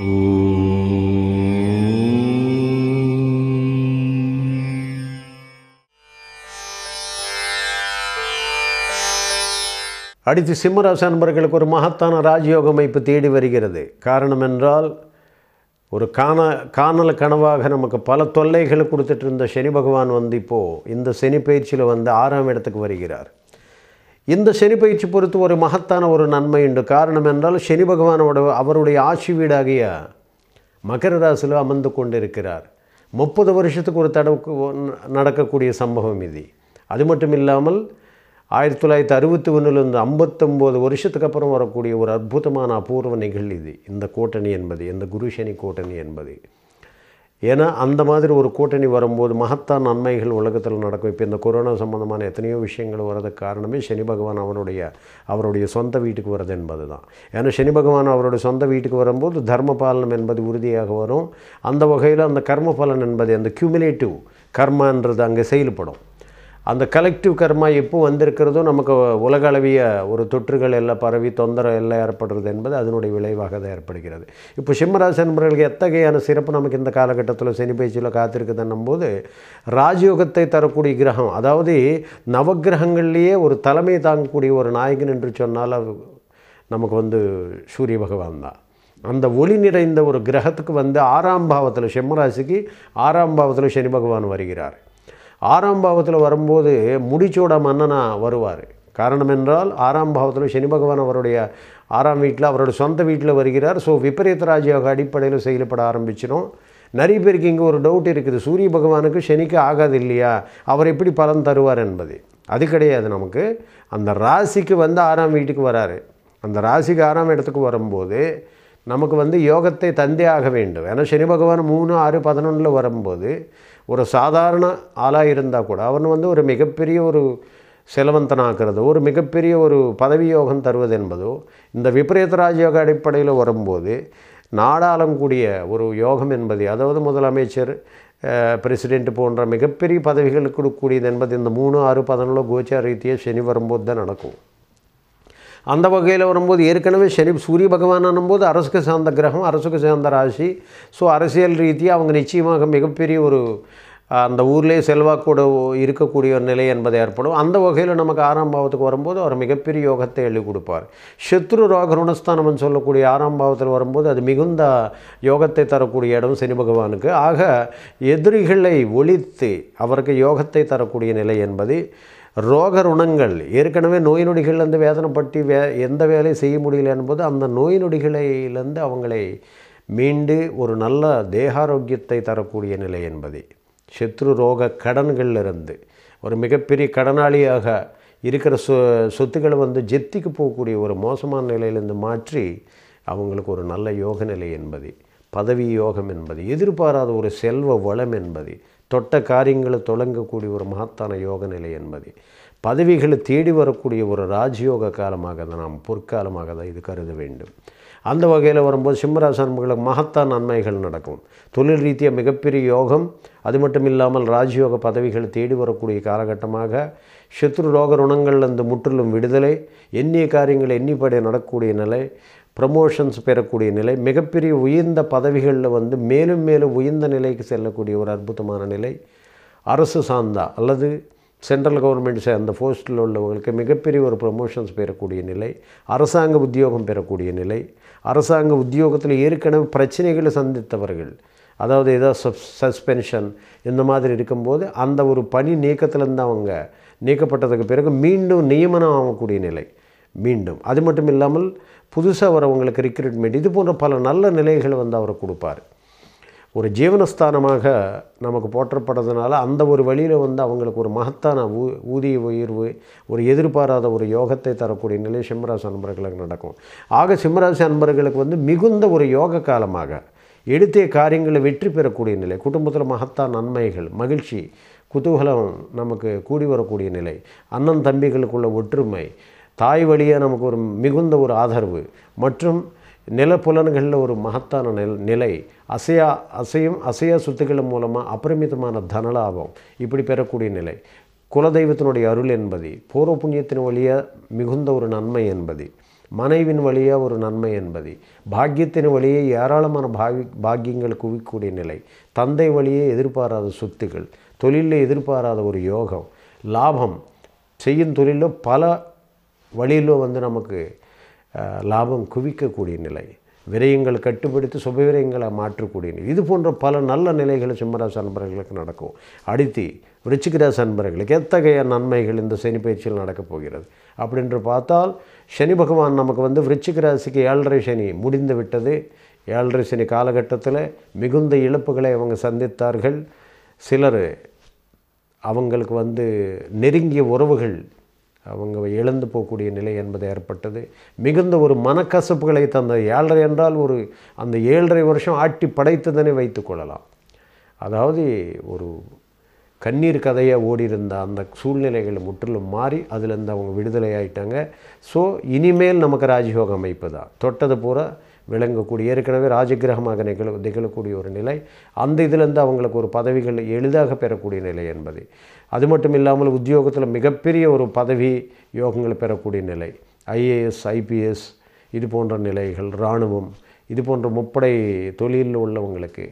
அடுத்து சிம்மராசி நண்பர்களுக்கு ஒரு மகத்தான ராஜயோக அமைப்பு தேடி வருகிறது காரணம் என்றால் ஒரு காண காணல் கனவாக நமக்கு பல தொல்லைகளை கொடுத்துட்டு இருந்த சனி பகவான் வந்து இப்போது இந்த சனி பயிற்சியில் வந்து ஆறாம் இடத்துக்கு வருகிறார் இந்த சனி பயிற்சி பொறுத்து ஒரு மகத்தான ஒரு நன்மை உண்டு காரணம் என்றால் சனி பகவானோட அவருடைய ஆட்சி வீடாகிய மகர ராசியில் அமர்ந்து கொண்டிருக்கிறார் முப்பது வருஷத்துக்கு ஒரு தடவுக்கு நடக்கக்கூடிய சம்பவம் இது அது மட்டும் இல்லாமல் ஆயிரத்தி தொள்ளாயிரத்தி அறுபத்தி ஒன்றிலிருந்து ஐம்பத்தொம்போது வருஷத்துக்கு அப்புறம் வரக்கூடிய ஒரு அற்புதமான அபூர்வ நிகழ்வு இது இந்த கூட்டணி என்பது இந்த குரு சனி கூட்டணி என்பது ஏன்னா அந்த மாதிரி ஒரு கூட்டணி வரும்போது மகத்தான நன்மைகள் உலகத்தில் நடக்கும் இப்போ இந்த கொரோனா சம்மந்தமான எத்தனையோ விஷயங்கள் வர்றதுக்கு காரணமே சனி பகவான் அவனுடைய அவருடைய சொந்த வீட்டுக்கு வர்றது என்பது தான் ஏன்னா சனி பகவான் அவருடைய சொந்த வீட்டுக்கு வரும்போது தர்ம பாலனம் என்பது உறுதியாக வரும் அந்த வகையில் அந்த கர்ம பலன் என்பது அந்த கியூமிலேட்டிவ் கர்மான்றது அங்கே செயல்படும் அந்த கலெக்டிவ் கர்மா எப்போ வந்திருக்கிறதோ நமக்கு உலகளவிய ஒரு தொற்றுகள் எல்லாம் பரவி தொந்தரவு எல்லாம் ஏற்படுறது என்பது அதனுடைய விளைவாக தான் ஏற்படுகிறது இப்போ சிம்மராசி நண்பர்களுக்கு எத்தகையான சிறப்பு நமக்கு இந்த காலகட்டத்தில் சனி பயிற்சியில் காத்திருக்குதுன்னும் போது ராஜயோகத்தை தரக்கூடிய கிரகம் அதாவது நவகிரகங்கள்லேயே ஒரு தலைமை தாங்கக்கூடிய ஒரு நாயகன் என்று சொன்னால் நமக்கு வந்து சூரிய பகவான் தான் அந்த ஒளி நிறைந்த ஒரு கிரகத்துக்கு வந்து ஆறாம் பாவத்தில் சிம்மராசிக்கு ஆறாம் பாவத்தில் சனி பகவான் வருகிறார் ஆறாம் பாவத்தில் வரும்போது முடிச்சோட மன்னனாக வருவார் காரணம் என்றால் ஆறாம் பாவத்தில் சனி பகவான் அவருடைய ஆறாம் வீட்டில் அவரோட சொந்த வீட்டில் வருகிறார் ஸோ விபரீத ராஜயோக அடிப்படையில் செயல்பட ஆரம்பிச்சிடும் நிறைய பேருக்கு இங்கே ஒரு டவுட் இருக்குது சூரிய பகவானுக்கு சனிக்கு ஆகாது இல்லையா அவர் எப்படி பலன் தருவார் என்பது அது கிடையாது நமக்கு அந்த ராசிக்கு வந்து ஆறாம் வீட்டுக்கு வராரு அந்த ராசிக்கு ஆறாம் இடத்துக்கு வரும்போது நமக்கு வந்து யோகத்தை தந்தே ஆக வேண்டும் ஏன்னா சனி பகவான் மூணு ஆறு பதினொன்றில் வரும்போது ஒரு சாதாரண ஆளாக இருந்தால் கூட அவன் வந்து ஒரு மிகப்பெரிய ஒரு செலவந்தனாக்குறது ஒரு மிகப்பெரிய ஒரு பதவி யோகம் தருவது என்பதோ இந்த விபரீத ராஜயோக அடிப்படையில் வரும்போது நாடாளங்கூடிய ஒரு யோகம் என்பது அதாவது முதலமைச்சர் பிரசிடென்ட் போன்ற மிகப்பெரிய பதவிகளுக்கு கூடியது என்பது இந்த மூணு ஆறு பதினொன்று கோச்சார ரீதியாக சனி வரும்போது தான் நடக்கும் அந்த வகையில் வரும்போது ஏற்கனவே சனி சூரிய பகவானும் போது அரசுக்கு சார்ந்த கிரகம் அரசுக்கு சார்ந்த ராசி ஸோ அரசியல் ரீதியாக அவங்க நிச்சயமாக மிகப்பெரிய ஒரு அந்த ஊர்லேயே செல்வாக்கூட இருக்கக்கூடிய ஒரு நிலை என்பது ஏற்படும் அந்த வகையில் நமக்கு ஆறாம் பாவத்துக்கு வரும்போது அவர் மிகப்பெரிய யோகத்தை எழுதி கொடுப்பார் சத்ரு ரோக ருணஸ்தானம்னு சொல்லக்கூடிய ஆறாம் பாவத்தில் வரும்போது அது மிகுந்த யோகத்தை தரக்கூடிய இடம் சனி பகவானுக்கு ஆக எதிரிகளை ஒழித்து அவருக்கு யோகத்தை தரக்கூடிய நிலை என்பது ரோக ருணங்கள் ஏற்கனவே நோய் நொடிகள்லேருந்து வேதனைப்பட்டு வே எந்த வேலையும் செய்ய முடியல என்பது அந்த நோய் நொடிகளிலேருந்து அவங்களை மீண்டு ஒரு நல்ல தேகாரோக்கியத்தை தரக்கூடிய நிலை என்பது சத்ரு ரோக கடன்களிலிருந்து ஒரு மிகப்பெரிய கடனாளியாக இருக்கிற சொ சொத்துக்களை வந்து ஜெத்திக்கு போகக்கூடிய ஒரு மோசமான நிலையிலேருந்து மாற்றி அவங்களுக்கு ஒரு நல்ல யோக நிலை என்பது பதவி யோகம் என்பது எதிர்பாராத ஒரு செல்வ வளம் என்பது தொட்ட காரியங்களை தொடங்கக்கூடிய ஒரு மகத்தான யோக நிலை என்பது பதவிகளை தேடி வரக்கூடிய ஒரு ராஜயோக காலமாக தான் நாம் பொற்காலமாக தான் இது கருத வேண்டும் அந்த வகையில் வரும்போது சிம்மராசன்களுக்கு மகத்தான நன்மைகள் நடக்கும் தொழில் ரீதியாக மிகப்பெரிய யோகம் அது மட்டும் இல்லாமல் ராஜயோக பதவிகளை தேடி வரக்கூடிய காலகட்டமாக சத்ரு ரோக ருணங்கள் அந்த முற்றிலும் விடுதலை எண்ணிய காரியங்கள் எண்ணிப்படி நடக்கக்கூடிய நிலை ப்ரமோஷன்ஸ் பெறக்கூடிய நிலை மிகப்பெரிய உயர்ந்த பதவிகளில் வந்து மேலும் மேலும் உயர்ந்த நிலைக்கு செல்லக்கூடிய ஒரு அற்புதமான நிலை அரசு சார்ந்தா அல்லது சென்ட்ரல் கவர்மெண்ட் சார்ந்த போஸ்டில் உள்ளவங்களுக்கு மிகப்பெரிய ஒரு ப்ரமோஷன்ஸ் பெறக்கூடிய நிலை அரசாங்க உத்தியோகம் பெறக்கூடிய நிலை அரசாங்க உத்தியோகத்தில் ஏற்கனவே பிரச்சனைகளை சந்தித்தவர்கள் அதாவது ஏதோ சஸ்பென்ஷன் இந்த மாதிரி இருக்கும்போது அந்த ஒரு பணி நீக்கத்திலேருந்து அவங்க நீக்கப்பட்டதுக்கு பிறகு மீண்டும் நியமனம் ஆகக்கூடிய நிலை மீண்டும் அது மட்டும் இல்லாமல் புதுசாக வரவங்களுக்கு ரிக்ரூட்மெண்ட் இது போன்ற பல நல்ல நிலைகள் வந்து அவர் கொடுப்பார் ஒரு ஜீவனஸ்தானமாக நமக்கு போற்றப்படுறதுனால அந்த ஒரு வழியில் வந்து அவங்களுக்கு ஒரு மகத்தான ஊ ஊதிய உயர்வு ஒரு எதிர்பாராத ஒரு யோகத்தை தரக்கூடிய நிலை சிம்மராசி அன்பர்களுக்கு நடக்கும் ஆக சிம்மராசி அன்பர்களுக்கு வந்து மிகுந்த ஒரு யோக காலமாக எடுத்த காரியங்களை வெற்றி பெறக்கூடிய நிலை குடும்பத்தில் மகத்தான நன்மைகள் மகிழ்ச்சி குதூகலம் நமக்கு கூடி வரக்கூடிய நிலை அண்ணன் தம்பிகளுக்குள்ள ஒற்றுமை தாய் வழியாக நமக்கு ஒரு மிகுந்த ஒரு ஆதரவு மற்றும் நிலப்புலன்களில் ஒரு மகத்தான நில் நிலை அசையா அசையும் அசையா சொத்துக்கள் மூலமாக அபரிமிதமான தனலாபம் இப்படி பெறக்கூடிய நிலை குலதெய்வத்தினுடைய அருள் என்பது பூர்வ புண்ணியத்தின் வழியாக மிகுந்த ஒரு நன்மை என்பது மனைவின் வழியாக ஒரு நன்மை என்பது பாக்கியத்தின் வழியே ஏராளமான பாகி பாக்கியங்கள் குவிக்கக்கூடிய நிலை தந்தை வழியே எதிர்பாராத சொத்துக்கள் தொழிலில் எதிர்பாராத ஒரு யோகம் லாபம் செய்யும் தொழிலில் பல வழியிலும் வந்து நமக்கு லாபம் குவிக்கக்கூடிய நிலை விரயங்களை கட்டுப்படுத்தி சுப விரயங்களை மாற்றக்கூடிய நிலை இது போன்ற பல நல்ல நிலைகளை சிம்மராசி அன்பர்களுக்கு நடக்கும் அடுத்து விருச்சிகராசி அன்பர்களுக்கு எத்தகைய நன்மைகள் இந்த சனி பயிற்சியில் நடக்கப் போகிறது அப்படின்று பார்த்தால் சனி பகவான் நமக்கு வந்து விருச்சிகராசிக்கு ஏழரை சனி முடிந்து விட்டது ஏழரை சனி காலகட்டத்தில் மிகுந்த இழப்புகளை அவங்க சந்தித்தார்கள் சிலர் அவங்களுக்கு வந்து நெருங்கிய உறவுகள் அவங்க இழந்து போகக்கூடிய நிலை என்பது ஏற்பட்டது மிகுந்த ஒரு மனக்கசப்புகளை தந்த ஏழரை என்றால் ஒரு அந்த ஏழரை வருஷம் ஆட்டி படைத்ததனை வைத்துக்கொள்ளலாம் அதாவது ஒரு கண்ணீர் கதையாக ஓடியிருந்த அந்த சூழ்நிலைகள் முற்றிலும் மாறி அதுலேருந்து அவங்க விடுதலை ஆகிட்டாங்க ஸோ இனிமேல் நமக்கு ராஜயோகம் அமைப்பு தான் தொட்டது பூரா விளங்கக்கூடிய ஏற்கனவே ராஜகிரகமாக நிகழ நிகழக்கூடிய ஒரு நிலை அந்த இதிலேருந்து அவங்களுக்கு ஒரு பதவிகள் எளிதாக பெறக்கூடிய நிலை என்பது அது மட்டும் இல்லாமல் உத்தியோகத்தில் மிகப்பெரிய ஒரு பதவி யோகங்கள் பெறக்கூடிய நிலை ஐஏஎஸ் ஐபிஎஸ் இது போன்ற நிலைகள் இராணுவம் இது போன்ற முப்படை தொழிலில் உள்ளவங்களுக்கு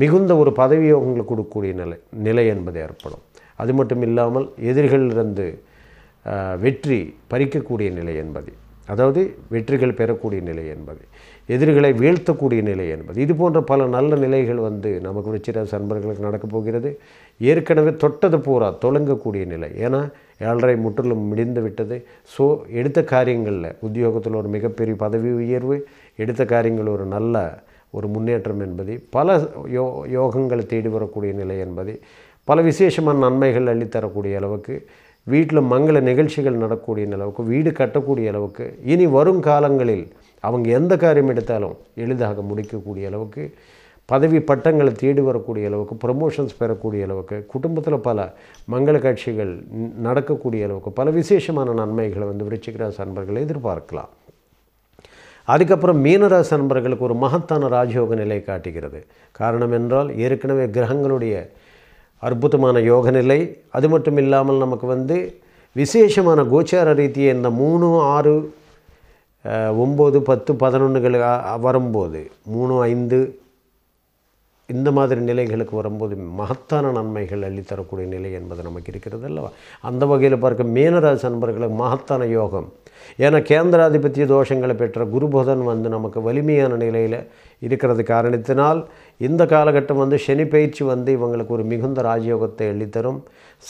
மிகுந்த ஒரு பதவி யோகங்கள் கொடுக்கக்கூடிய நிலை நிலை என்பது ஏற்படும் அது மட்டும் இல்லாமல் எதிரிகளிலிருந்து வெற்றி பறிக்கக்கூடிய நிலை என்பது அதாவது வெற்றிகள் பெறக்கூடிய நிலை என்பது எதிரிகளை வீழ்த்தக்கூடிய நிலை என்பது இது போன்ற பல நல்ல நிலைகள் வந்து நமக்கு விருச்சிராசி அன்பர்களுக்கு நடக்கப் போகிறது ஏற்கனவே தொட்டது பூரா தொழுங்கக்கூடிய நிலை ஏன்னா ஏழரை முற்றிலும் முடிந்து விட்டது ஸோ எடுத்த காரியங்களில் உத்தியோகத்தில் ஒரு மிகப்பெரிய பதவி உயர்வு எடுத்த காரியங்கள் ஒரு நல்ல ஒரு முன்னேற்றம் என்பது பல யோ யோகங்களை தேடி வரக்கூடிய நிலை என்பது பல விசேஷமான நன்மைகள் அள்ளித்தரக்கூடிய அளவுக்கு வீட்டில் மங்கள நிகழ்ச்சிகள் நடக்கக்கூடிய அளவுக்கு வீடு கட்டக்கூடிய அளவுக்கு இனி வரும் காலங்களில் அவங்க எந்த காரியம் எடுத்தாலும் எளிதாக முடிக்கக்கூடிய அளவுக்கு பதவி பட்டங்களை தேடி வரக்கூடிய அளவுக்கு ப்ரமோஷன்ஸ் பெறக்கூடிய அளவுக்கு குடும்பத்தில் பல மங்கள காட்சிகள் நடக்கக்கூடிய அளவுக்கு பல விசேஷமான நன்மைகளை வந்து விருச்சிகராசி அன்பர்களை எதிர்பார்க்கலாம் அதுக்கப்புறம் மீனராசி அன்பர்களுக்கு ஒரு மகத்தான ராஜயோக நிலை காட்டுகிறது காரணம் என்றால் ஏற்கனவே கிரகங்களுடைய அற்புதமான யோக நிலை அது மட்டும் இல்லாமல் நமக்கு வந்து விசேஷமான கோச்சார ரீதியை இந்த மூணு ஆறு ஒம்பது பத்து பதினொன்றுகள் வரும்போது மூணு ஐந்து இந்த மாதிரி நிலைகளுக்கு வரும்போது மகத்தான நன்மைகள் அள்ளித்தரக்கூடிய நிலை என்பது நமக்கு இருக்கிறது அல்லவா அந்த வகையில் பார்க்க மீனராசி நண்பர்களுக்கு மகத்தான யோகம் ஏன்னா கேந்திராதிபத்திய தோஷங்களை பெற்ற குருபோதன் வந்து நமக்கு வலிமையான நிலையில் இருக்கிறது காரணத்தினால் இந்த காலகட்டம் வந்து சனி பயிற்சி வந்து இவங்களுக்கு ஒரு மிகுந்த ராஜயோகத்தை எழுதித்தரும்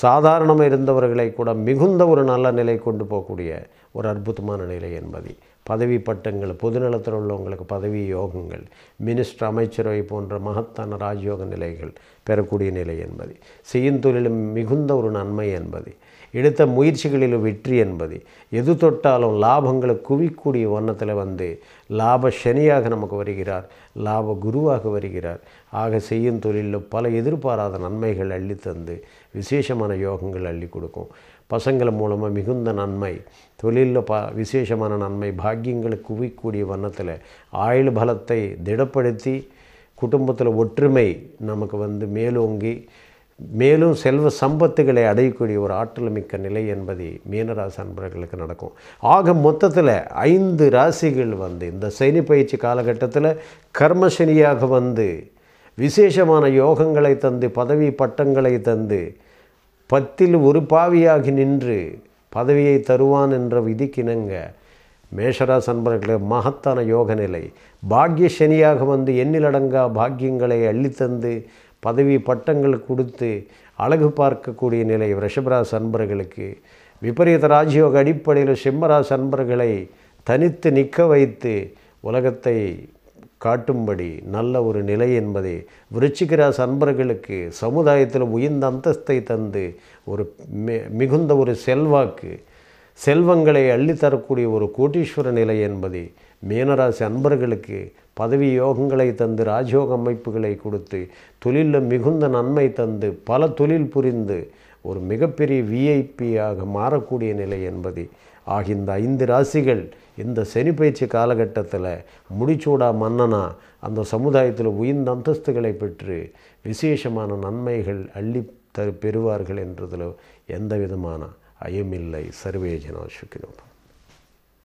சாதாரணமாக இருந்தவர்களை கூட மிகுந்த ஒரு நல்ல நிலை கொண்டு போகக்கூடிய ஒரு அற்புதமான நிலை என்பது பதவி பட்டங்கள் பொதுநலத்தில் உள்ளவங்களுக்கு பதவி யோகங்கள் மினிஸ்டர் அமைச்சரவை போன்ற மகத்தான ராஜயோக நிலைகள் பெறக்கூடிய நிலை என்பது செய்யும் தொழிலும் மிகுந்த ஒரு நன்மை என்பது எடுத்த முயற்சிகளில் வெற்றி என்பது எது தொட்டாலும் லாபங்களை குவிக்கூடிய வண்ணத்தில் வந்து லாப சனியாக நமக்கு வருகிறார் லாப குருவாக வருகிறார் ஆக செய்யும் தொழிலில் பல எதிர்பாராத நன்மைகள் அள்ளி தந்து விசேஷமான யோகங்கள் அள்ளி கொடுக்கும் பசங்கள் மூலமாக மிகுந்த நன்மை தொழிலில் ப விசேஷமான நன்மை பாக்கியங்களை குவிக்கக்கூடிய வண்ணத்தில் ஆயுள் பலத்தை திடப்படுத்தி குடும்பத்தில் ஒற்றுமை நமக்கு வந்து மேலோங்கி மேலும் செல்வ சம்பத்துகளை அடையக்கூடிய ஒரு ஆற்றல் மிக்க நிலை என்பது மீனராசி அன்பர்களுக்கு நடக்கும் ஆக மொத்தத்தில் ஐந்து ராசிகள் வந்து இந்த சனி பயிற்சி காலகட்டத்தில் கர்மசனியாக வந்து விசேஷமான யோகங்களை தந்து பதவி பட்டங்களை தந்து பத்தில் ஒரு பாவியாகி நின்று பதவியை தருவான் என்ற விதிக்கிணங்க மேஷராஸ் அன்பர்களே மகத்தான யோக நிலை பாக்ய சனியாக வந்து எண்ணிலடங்கா பாக்கியங்களை அள்ளித்தந்து பதவி பட்டங்கள் கொடுத்து அழகு பார்க்கக்கூடிய நிலை ரிஷபராஸ் அன்பர்களுக்கு விபரீத ராஜயோக அடிப்படையில் சிம்மராஸ் அன்பர்களை தனித்து நிற்க வைத்து உலகத்தை காட்டும்படி நல்ல ஒரு நிலை என்பதை விருச்சிகராச அன்பர்களுக்கு சமுதாயத்தில் உயர்ந்த அந்தஸ்தை தந்து ஒரு மிகுந்த ஒரு செல்வாக்கு செல்வங்களை அள்ளித்தரக்கூடிய ஒரு கோட்டீஸ்வர நிலை என்பதை மீனராசி அன்பர்களுக்கு பதவி யோகங்களை தந்து ராஜயோக அமைப்புகளை கொடுத்து தொழிலில் மிகுந்த நன்மை தந்து பல தொழில் புரிந்து ஒரு மிகப்பெரிய விஐபியாக மாறக்கூடிய நிலை என்பது ஆகிய இந்த ஐந்து ராசிகள் இந்த சனி பயிற்சி காலகட்டத்தில் முடிச்சூடா மன்னனா அந்த சமுதாயத்தில் உயிர்ந்த அந்தஸ்துகளை பெற்று விசேஷமான நன்மைகள் அள்ளி த பெறுவார்கள் என்றதில் எந்த விதமான அயமில்லை சர்வேஜனா சுக்கினோம்